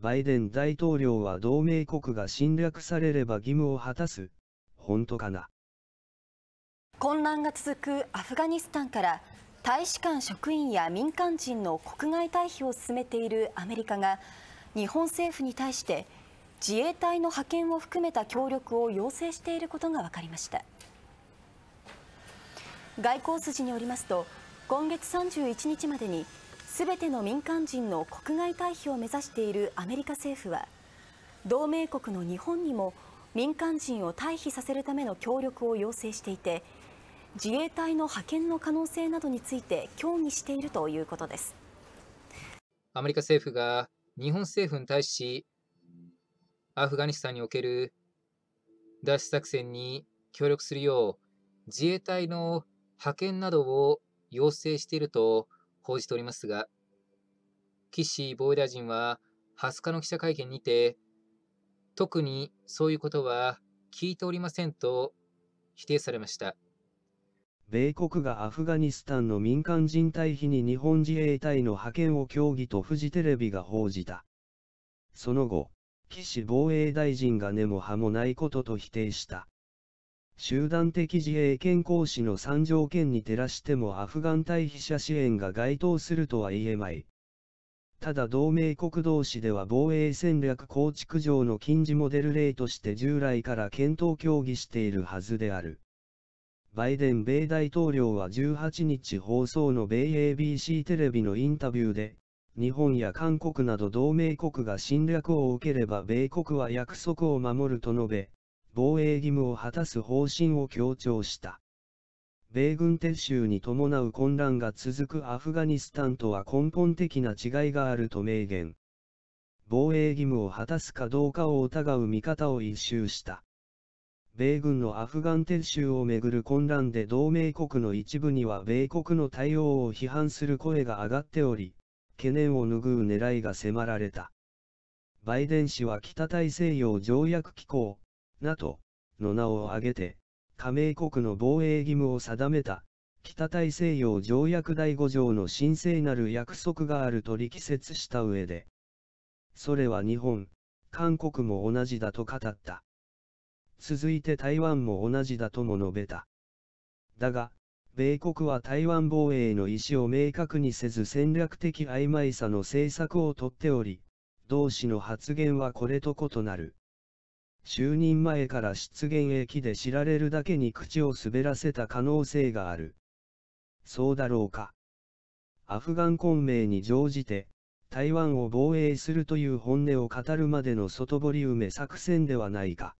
バイデン大統領は同盟国が侵略されれば義務を果たす、本当かな。混乱が続くアフガニスタンから大使館職員や民間人の国外退避を進めているアメリカが日本政府に対して自衛隊の派遣を含めた協力を要請していることが分かりました外交筋によりますと今月31日までにすべての民間人の国外退避を目指しているアメリカ政府は、同盟国の日本にも民間人を退避させるための協力を要請していて、自衛隊の派遣の可能性などについて協議しているということです。アメリカ政府が日本政府に対し、アフガニスタンにおける脱出作戦に協力するよう自衛隊の派遣などを要請していると報じておりますが、岸防衛大臣は20日の記者会見にて、特にそういうことは聞いておりませんと否定されました。米国がアフガニスタンの民間人退避に日本自衛隊の派遣を協議とフジテレビが報じた。その後、岸防衛大臣が根も葉もないことと否定した。集団的自衛権行使の3条件に照らしてもアフガン退避者支援が該当するとは言えまい。ただ同盟国同士では防衛戦略構築上の禁似モデル例として従来から検討協議しているはずである。バイデン米大統領は18日放送の米 ABC テレビのインタビューで、日本や韓国など同盟国が侵略を受ければ米国は約束を守ると述べ、防衛義務を果たす方針を強調した。米軍撤収に伴う混乱が続くアフガニスタンとは根本的な違いがあると明言。防衛義務を果たすかどうかを疑う見方を一周した。米軍のアフガン撤収をめぐる混乱で同盟国の一部には米国の対応を批判する声が上がっており、懸念を拭う狙いが迫られた。バイデン氏は北大西洋条約機構、NATO の名を挙げて、加盟国の防衛義務を定めた、北大西洋条約第5条の神聖なる約束があると力説した上で、それは日本、韓国も同じだと語った。続いて台湾も同じだとも述べた。だが、米国は台湾防衛の意思を明確にせず戦略的曖昧さの政策をとっており、同氏の発言はこれと異なる。就任前から失言駅で知られるだけに口を滑らせた可能性がある。そうだろうか。アフガン混迷に乗じて、台湾を防衛するという本音を語るまでの外堀埋め作戦ではないか。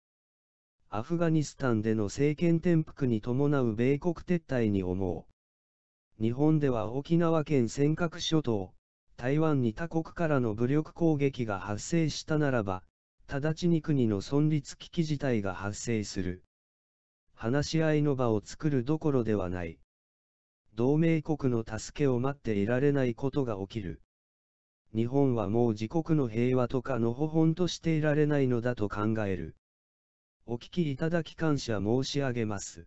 アフガニスタンでの政権転覆に伴う米国撤退に思う。日本では沖縄県尖閣諸島、台湾に他国からの武力攻撃が発生したならば、直ちに国の存立危機事態が発生する。話し合いの場を作るどころではない。同盟国の助けを待っていられないことが起きる。日本はもう自国の平和とかのほほんとしていられないのだと考える。お聞きいただき感謝申し上げます。